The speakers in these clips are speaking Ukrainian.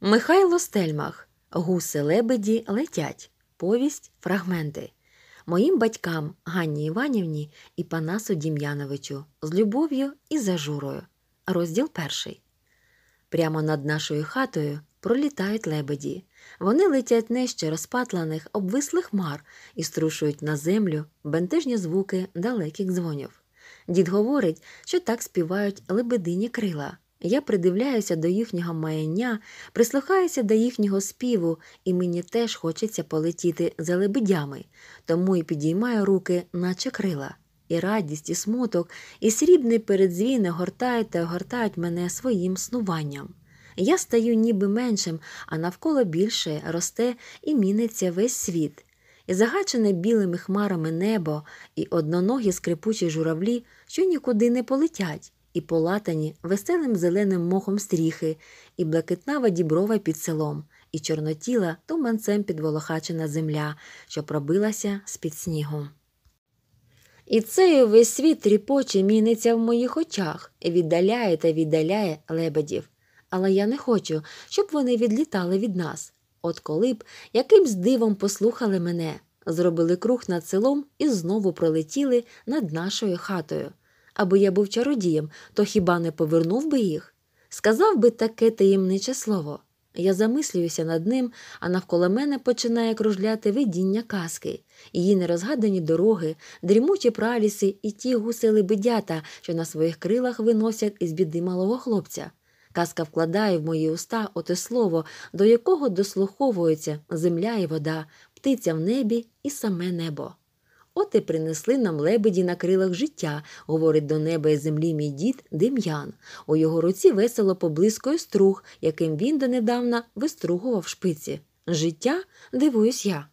Михайло Стельмах. Гуси лебеді летять. Повість, фрагменти. Моїм батькам Ганні Іванівні і Панасу Дім'яновичу з любов'ю і зажурою. Розділ перший. Прямо над нашою хатою пролітають лебеді. Вони летять нижче розпатланих, обвислих мар і струшують на землю бентежні звуки далеких дзвонів. Дід говорить, що так співають лебедині крила. Я придивляюся до їхнього маяння, прислухаюся до їхнього співу, і мені теж хочеться полетіти за лебедями, тому і підіймаю руки, наче крила, і радість, і смуток, і срібний передзвін гортають та огортають мене своїм снуванням. Я стаю ніби меншим, а навколо більше росте і міниться весь світ. І загачене білими хмарами небо, і одноногі скрипучі журавлі, що нікуди не полетять і полатані веселим зеленим мохом стріхи, і блакитнава діброва під селом, і чорнотіла туманцем підволохачена земля, що пробилася з під снігу. І цей увесь світ тріпоче міниться в моїх очах, віддаляє та віддаляє лебедів. Але я не хочу, щоб вони відлітали від нас. От коли б якимсь дивом послухали мене, зробили круг над селом і знову пролетіли над нашою хатою аби я був чародієм, то хіба не повернув би їх? Сказав би таке таємниче слово. Я замислююся над ним, а навколо мене починає кружляти видіння казки, її нерозгадані дороги, дрімучі праліси і ті гуси лебедята, що на своїх крилах виносять із біди малого хлопця. Казка вкладає в мої уста оте слово, до якого дослуховуються земля і вода, птиця в небі і саме небо. От і принесли нам лебеді на крилах життя, говорить до неба і землі мій дід Дем'ян. У його руці весело поблискує струг, яким він донедавна вистругував шпиці. Життя дивуюсь я.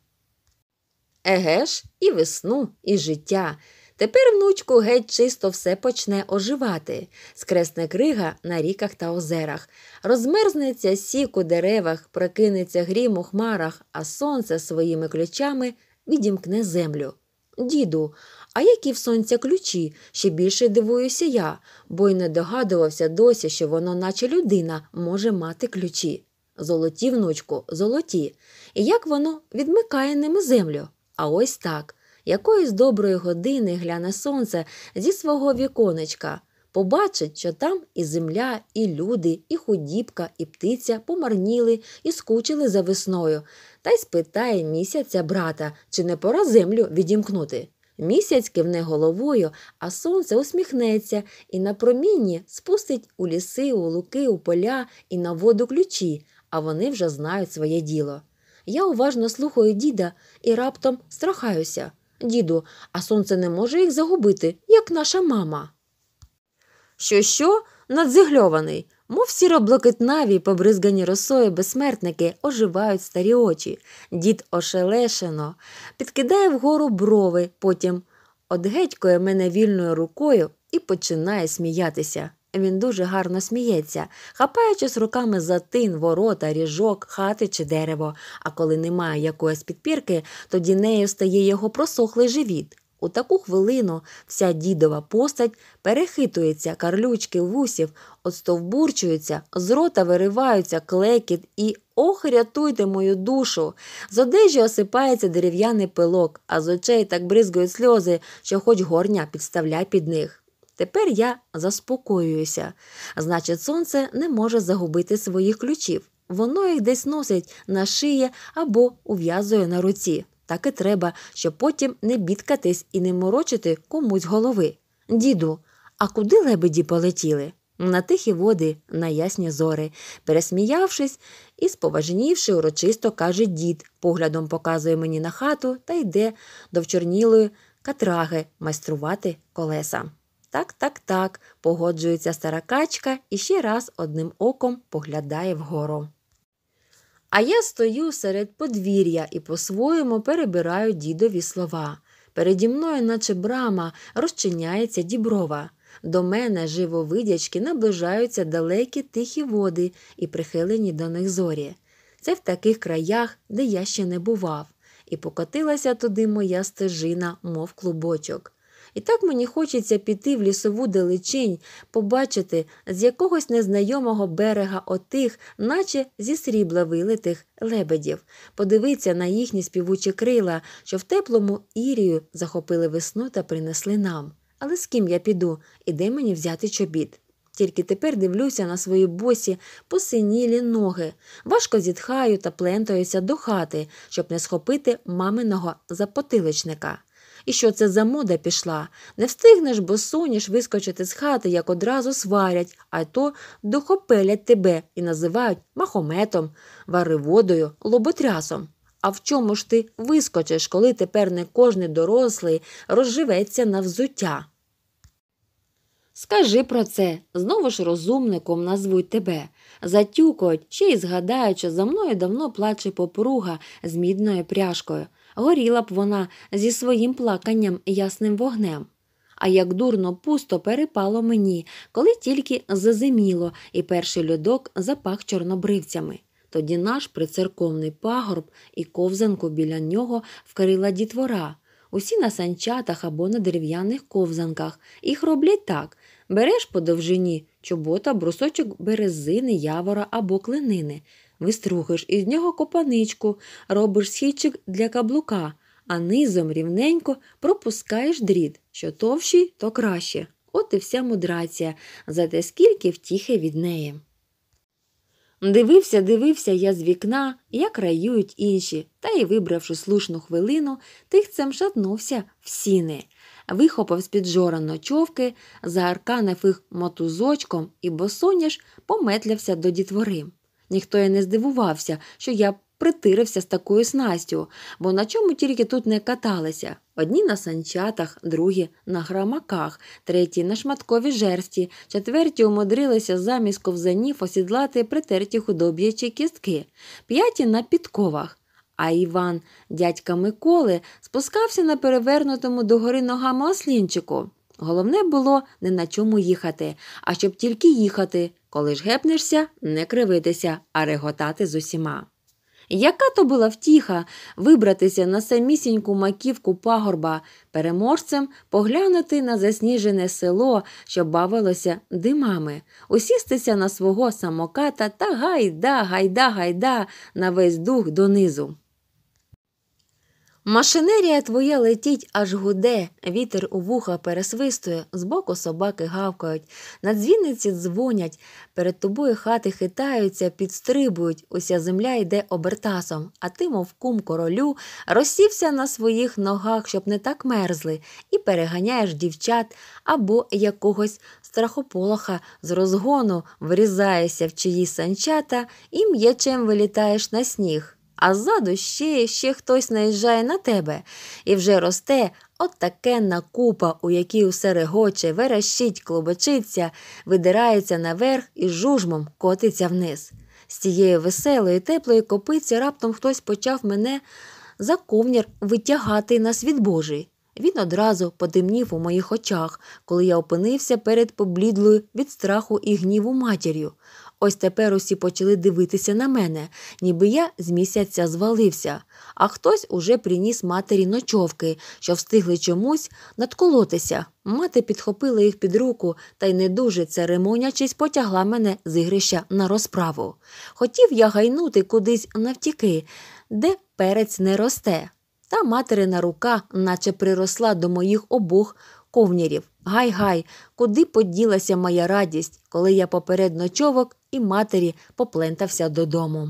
Еге ж, і весну, і життя. Тепер, внучку, геть чисто все почне оживати. Скресне крига на ріках та озерах. Розмерзнеться сік у деревах, прокинеться грім у хмарах, а сонце своїми ключами відімкне землю. Діду, а які в сонця ключі? Ще більше дивуюся я, бо й не догадувався досі, що воно, наче людина, може мати ключі. Золоті, внучку, золоті. І як воно відмикає ними землю? А ось так. Якоїсь доброї години гляне сонце зі свого віконечка побачить, що там і земля, і люди, і худібка, і птиця помарніли і скучили за весною, та й спитає місяця брата, чи не пора землю відімкнути. Місяць кивне головою, а сонце усміхнеться і на промінні спустить у ліси, у луки, у поля і на воду ключі, а вони вже знають своє діло. Я уважно слухаю діда і раптом страхаюся. Діду, а сонце не може їх загубити, як наша мама що що надзигльований, мов сіро побризгані росою безсмертники оживають старі очі. Дід ошелешено підкидає вгору брови, потім одгетькує мене вільною рукою і починає сміятися. Він дуже гарно сміється, хапаючись руками за тин, ворота, ріжок, хати чи дерево. А коли немає якоїсь підпірки, тоді нею стає його просохлий живіт. У таку хвилину вся дідова постать перехитується карлючки вусів, отстовбурчуються, з рота вириваються клекіт і ох, рятуйте мою душу. З одежі осипається дерев'яний пилок, а з очей так бризгають сльози, що хоч горня підставляй під них. Тепер я заспокоююся. Значить, сонце не може загубити своїх ключів. Воно їх десь носить на шиї або ув'язує на руці. Так і треба, щоб потім не бідкатись і не морочити комусь голови. Діду, а куди лебеді полетіли? На тихі води, на ясні зори, пересміявшись і споважнівши, урочисто каже дід, поглядом показує мені на хату та йде до вчорнілої катраги майструвати колеса. Так, так, так, погоджується стара качка і ще раз одним оком поглядає вгору. А я стою серед подвір'я і по-своєму перебираю дідові слова. Переді мною, наче брама, розчиняється діброва. До мене живовидячки наближаються далекі тихі води і прихилені до них зорі. Це в таких краях, де я ще не бував, і покотилася туди моя стежина, мов клубочок. І так мені хочеться піти в лісову далечінь, побачити з якогось незнайомого берега отих, наче зі срібла вилитих лебедів, подивитися на їхні співучі крила, що в теплому ірію захопили весну та принесли нам. Але з ким я піду і де мені взяти чобіт? Тільки тепер дивлюся на свої босі посинілі ноги, важко зітхаю та плентаюся до хати, щоб не схопити маминого запотиличника. І що це за мода пішла? Не встигнеш, бо соняш вискочити з хати, як одразу сварять, а то дохопелять тебе і називають махометом, вариводою, лоботрясом. А в чому ж ти вискочиш, коли тепер не кожний дорослий розживеться на взуття? Скажи про це знову ж розумником назвуть тебе. Затюкують, ще й згадають, що за мною давно плаче попруга з мідною пряжкою. Горіла б вона зі своїм плаканням ясним вогнем. А як дурно пусто перепало мені, коли тільки зазиміло, і перший льодок запах чорнобривцями. Тоді наш прицерковний пагорб і ковзанку біля нього вкрила дітвора. Усі на санчатах або на дерев'яних ковзанках. Їх роблять так береш по довжині чобота, брусочок березини, явора або клинини. Вистругуєш із нього копаничку, робиш східчик для каблука, а низом рівненько пропускаєш дріт. Що товщий, то краще. От і вся мудрація, зате скільки втіхи від неї. Дивився, дивився я з вікна, як раюють інші, та й, вибравши слушну хвилину, тихцем шатнувся в сіни. Вихопав з-під жора ночовки, заарканив їх мотузочком і босоніж пометлявся до дітвори. Ніхто і не здивувався, що я притирився з такою снастю, бо на чому тільки тут не каталися одні на санчатах, другі на грамаках, треті на шматковій жерсті, четверті умудрилися замість ковзанів осідлати притерті худоб'ячі кістки, п'яті на підковах. А Іван, дядька Миколи, спускався на перевернутому догори ногами ослінчику. Головне було не на чому їхати, а щоб тільки їхати, коли ж гепнешся, не кривитися, а реготати з усіма. Яка то була втіха вибратися на самісіньку маківку пагорба, переможцем поглянути на засніжене село, що бавилося димами, усістися на свого самоката та гайда, гайда, гайда на весь дух донизу. Машинерія твоя летіть аж гуде, вітер у вуха пересвистує, збоку собаки гавкають, на дзвіниці дзвонять, перед тобою хати хитаються, підстрибують, уся земля йде обертасом, а ти, мов кум королю, розсівся на своїх ногах, щоб не так мерзли, і переганяєш дівчат або якогось страхополоха з розгону вирізаєшся в чиї санчата і м'ячем вилітаєш на сніг а ззаду ще ще хтось наїжджає на тебе і вже росте отакенна от купа, у якій усе регоче, верещить, клубочиться, видирається наверх і жужмом котиться вниз. З цієї веселої, теплої копиці раптом хтось почав мене за ковнір витягати на світ Божий. Він одразу потемнів у моїх очах, коли я опинився перед поблідлою від страху і гніву матір'ю. Ось тепер усі почали дивитися на мене, ніби я з місяця звалився, а хтось уже приніс матері ночовки, що встигли чомусь надколотися. Мати підхопила їх під руку та й не дуже церемонячись потягла мене з ігрища на розправу. Хотів я гайнути кудись навтіки, де перець не росте. Та материна рука, наче приросла до моїх обох ковнірів. Гай гай, куди поділася моя радість, коли я поперед ночовок і матері поплентався додому.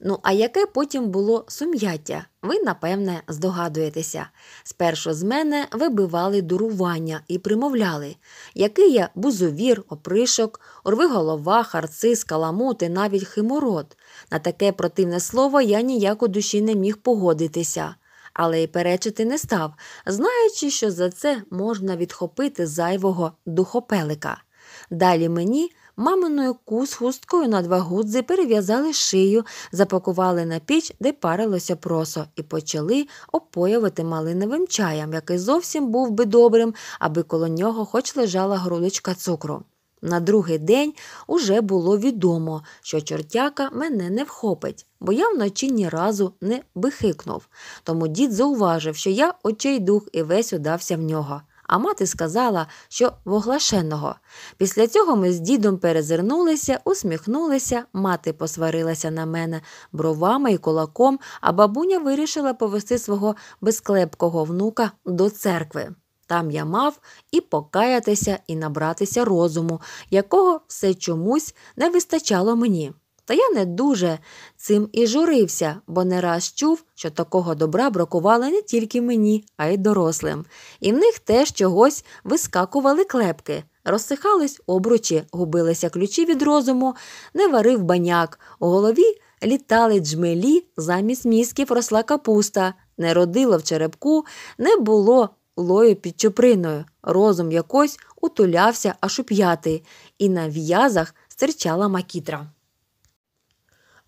Ну, а яке потім було сум'яття, ви, напевне, здогадуєтеся. Спершу з мене вибивали дурування і примовляли, який я бузовір, опришок, орвиголова, харцис, каламут і навіть химород. На таке противне слово я ніяк у душі не міг погодитися але й перечити не став, знаючи, що за це можна відхопити зайвого духопелика. Далі мені маминою кус хусткою на два гудзи перев'язали шию, запакували на піч, де парилося просо, і почали опоювати малиновим чаєм, який зовсім був би добрим, аби коло нього хоч лежала грудочка цукру. На другий день уже було відомо, що чортяка мене не вхопить, бо я вночі ні разу не бихикнув. Тому дід зауважив, що я очей дух і весь удався в нього. А мати сказала, що воглашеного. Після цього ми з дідом перезирнулися, усміхнулися, мати посварилася на мене бровами і кулаком, а бабуня вирішила повести свого безклепкого внука до церкви. Там я мав і покаятися, і набратися розуму, якого все чомусь не вистачало мені. Та я не дуже цим і журився, бо не раз чув, що такого добра бракували не тільки мені, а й дорослим. І в них теж чогось вискакували клепки, розсихались обручі, губилися ключі від розуму, не варив баняк, у голові літали джмелі, замість мізків росла капуста. Не родило в черепку, не було лою під чуприною, розум якось утулявся аж у п'ятий, і на в'язах стирчала макітра.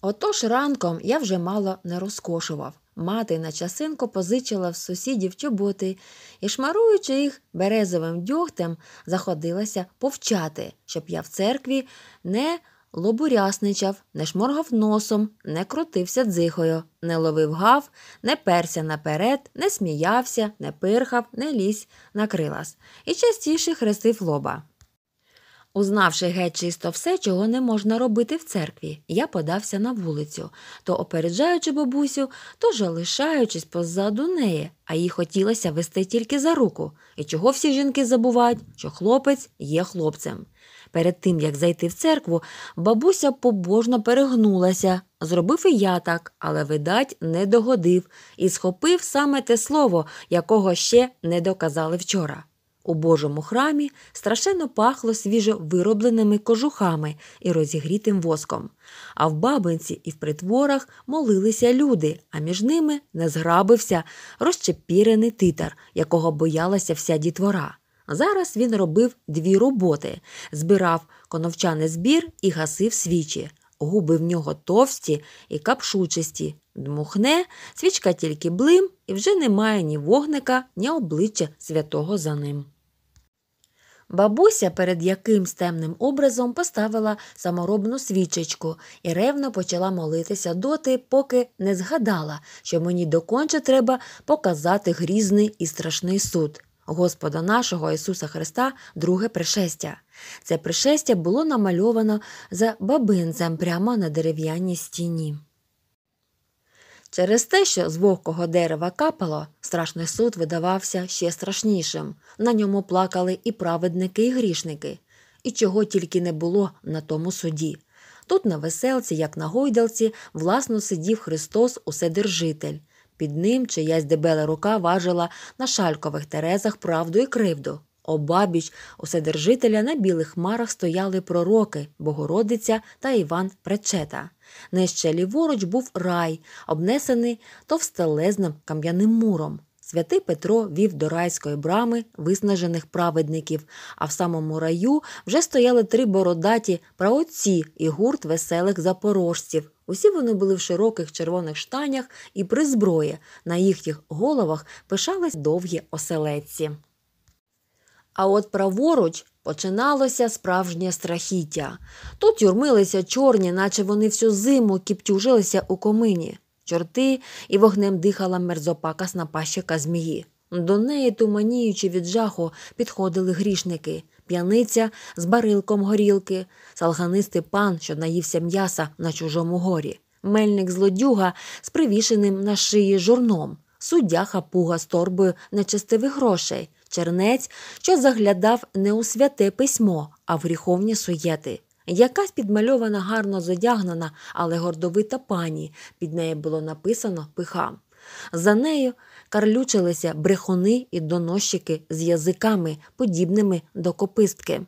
Отож ранком я вже мало не розкошував. Мати на часинку позичила в сусідів чоботи і, шмаруючи їх березовим дьогтем, заходилася повчати, щоб я в церкві не лобурясничав, не шморгав носом, не крутився дзихою, не ловив гав, не перся наперед, не сміявся, не пирхав, не лізь на крилас і частіше хрестив лоба. Узнавши геть чисто все, чого не можна робити в церкві, я подався на вулицю, то опереджаючи бабусю, то залишаючись позаду неї, а їй хотілося вести тільки за руку. І чого всі жінки забувають, що хлопець є хлопцем. Перед тим, як зайти в церкву, бабуся побожно перегнулася. Зробив і я так, але, видать, не догодив і схопив саме те слово, якого ще не доказали вчора. У Божому храмі страшенно пахло свіжо виробленими кожухами і розігрітим воском. А в бабинці і в притворах молилися люди, а між ними не зграбився розчепірений титар, якого боялася вся дітвора. Зараз він робив дві роботи: збирав коновчаний збір і гасив свічі. Губи в нього товсті і капшучисті. Дмухне, свічка тільки блим, і вже немає ні вогника, ні обличчя святого за ним. Бабуся, перед якимсь темним образом поставила саморобну свічечку і ревно почала молитися доти, поки не згадала, що мені доконче треба показати грізний і страшний суд. Господа нашого Ісуса Христа, друге пришестя. Це пришестя було намальовано за бабинцем прямо на дерев'яній стіні. Через те, що з вогкого дерева капало, страшний суд видавався ще страшнішим. На ньому плакали і праведники, і грішники, і чого тільки не було на тому суді. Тут на веселці, як на гойдалці, власно сидів Христос Уседержитель, під ним чиясь дебела рука важила на шалькових терезах правду і кривду. Обабіч уседержителя на білих хмарах стояли пророки, Богородиця та Іван Пречета. Нижче ліворуч був рай, обнесений товстелезним кам'яним муром. Святий Петро вів до райської брами виснажених праведників, а в самому раю вже стояли три бородаті праотці і гурт веселих запорожців. Усі вони були в широких червоних штанях і при зброї. На їхніх головах пишались довгі оселедці. А от праворуч починалося справжнє страхіття. Тут юрмилися чорні, наче вони всю зиму кіптюжилися у комині чорти, і вогнем дихала мерзопака снапащика змії. До неї, туманіючи від жаху, підходили грішники, п'яниця з барилком горілки, салганистий пан, що наївся м'яса на чужому горі, мельник злодюга з привішеним на шиї журном, суддя хапуга з торбою нечистивих грошей, чернець, що заглядав не у святе письмо, а в гріховні суєти. Якась підмальована, гарно задягнена, але гордовита пані, під нею було написано пиха. За нею карлючилися брехуни і доносчики з язиками, подібними до копистки.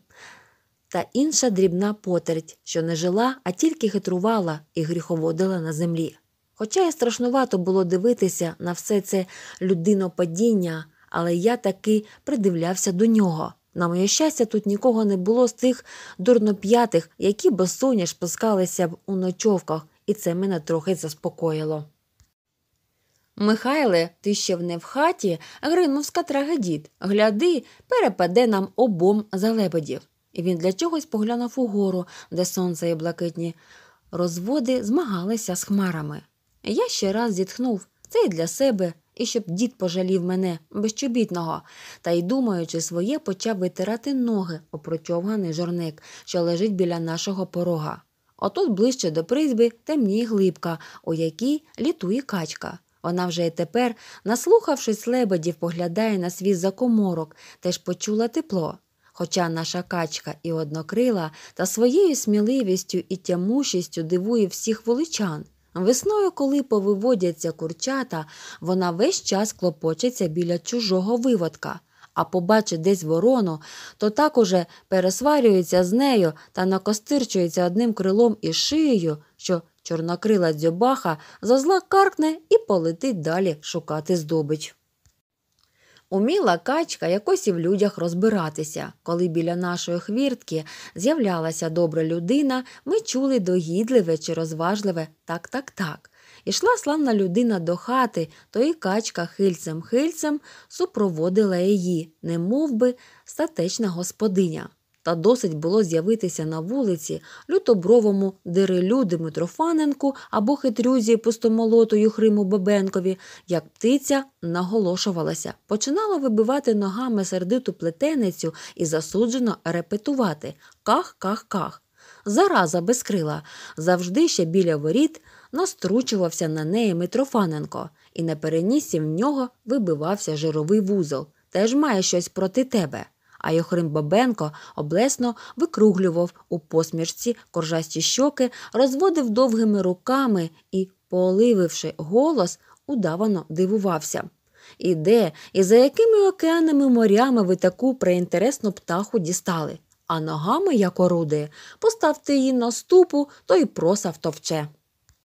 Та інша дрібна потерть, що не жила, а тільки хитрувала і гріховодила на землі. Хоча і страшнувато було дивитися на все це людинопадіння, але я таки придивлявся до нього. На моє щастя, тут нікого не було з тих дурноп'ятих, які безсоняш спускалися б у ночовках, і це мене трохи заспокоїло. Михайле, ти ще не в хаті, гринувська трагедіт. Гляди, перепаде нам обом за лебедів. І він для чогось поглянув угору, де сонце і блакитні розводи змагалися з хмарами. Я ще раз зітхнув це і для себе, і щоб дід пожалів мене безчобітного, та й, думаючи своє, почав витирати ноги опротьовганий жорник, що лежить біля нашого порога. Отут ближче до призьби темніє глибка, у якій літує качка. Вона вже й тепер, наслухавшись лебедів, поглядає на свій закоморок, теж почула тепло. Хоча наша качка і однокрила та своєю сміливістю і тямущістю дивує всіх вуличан. Весною, коли повиводяться курчата, вона весь час клопочеться біля чужого виводка, а побачить десь ворону, то так уже пересварюється з нею та накостирчується одним крилом і шиєю, що чорнокрила дзьобаха зазла каркне і полетить далі шукати здобич. Уміла качка якось і в людях розбиратися. Коли біля нашої хвіртки з'являлася добра людина, ми чули догідливе чи розважливе так, так, так. Ішла славна людина до хати, то і качка хильцем хильцем супроводила її, не мов би, статечна господиня. Та досить було з'явитися на вулиці лютобровому дерелюди Митрофаненку або хитрюзі пустомолотою Хриму Бабенкові, як птиця наголошувалася, починала вибивати ногами сердиту плетеницю і засуджено репетувати ках-ках-ках. Зараза без крила завжди ще біля воріт настручувався на неї Митрофаненко, і на перенісі в нього вибивався жировий вузол. Теж має щось проти тебе а Йохрим Бабенко облесно викруглював у посмішці коржасті щоки, розводив довгими руками і, полививши голос, удавано дивувався. І де, і за якими океанами морями ви таку преінтересну птаху дістали, а ногами, як орудує, поставте її на ступу, то й проса втовче.